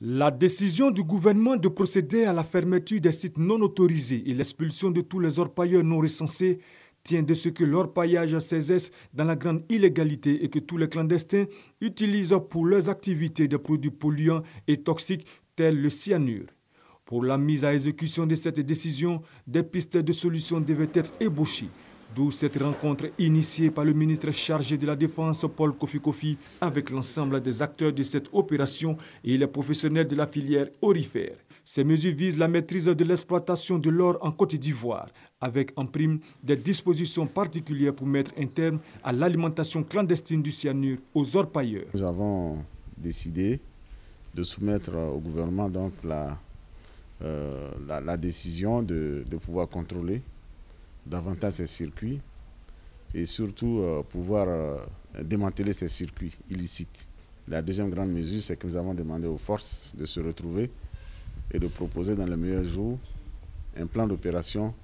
La décision du gouvernement de procéder à la fermeture des sites non autorisés et l'expulsion de tous les orpailleurs non recensés tient de ce que l'orpaillage cesse dans la grande illégalité et que tous les clandestins utilisent pour leurs activités des produits polluants et toxiques tels le cyanure. Pour la mise à exécution de cette décision, des pistes de solutions devaient être ébauchées. D'où cette rencontre initiée par le ministre chargé de la Défense, Paul Kofi Kofi, avec l'ensemble des acteurs de cette opération et les professionnels de la filière orifère. Ces mesures visent la maîtrise de l'exploitation de l'or en Côte d'Ivoire, avec en prime des dispositions particulières pour mettre un terme à l'alimentation clandestine du cyanure aux orpailleurs. Nous avons décidé de soumettre au gouvernement donc la, euh, décision de pouvoir contrôler davantage ces circuits et surtout euh, pouvoir euh, démanteler ces circuits illicites. La deuxième grande mesure, c'est que nous avons demandé aux forces de se retrouver et de proposer dans les meilleurs jours un plan d'opération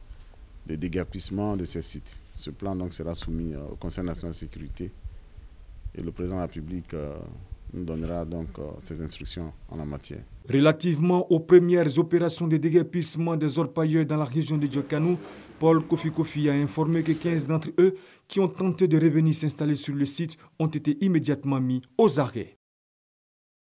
de dégapissement de ces sites. Ce plan donc sera soumis euh, au Conseil national de sécurité et le président de la République nous donnera donc ses euh, instructions en la matière. Relativement aux premières opérations de déguerpissement des orpailleurs dans la région de Djokanou, Paul Kofi Kofi a informé que 15 d'entre eux qui ont tenté de revenir s'installer sur le site ont été immédiatement mis aux arrêts.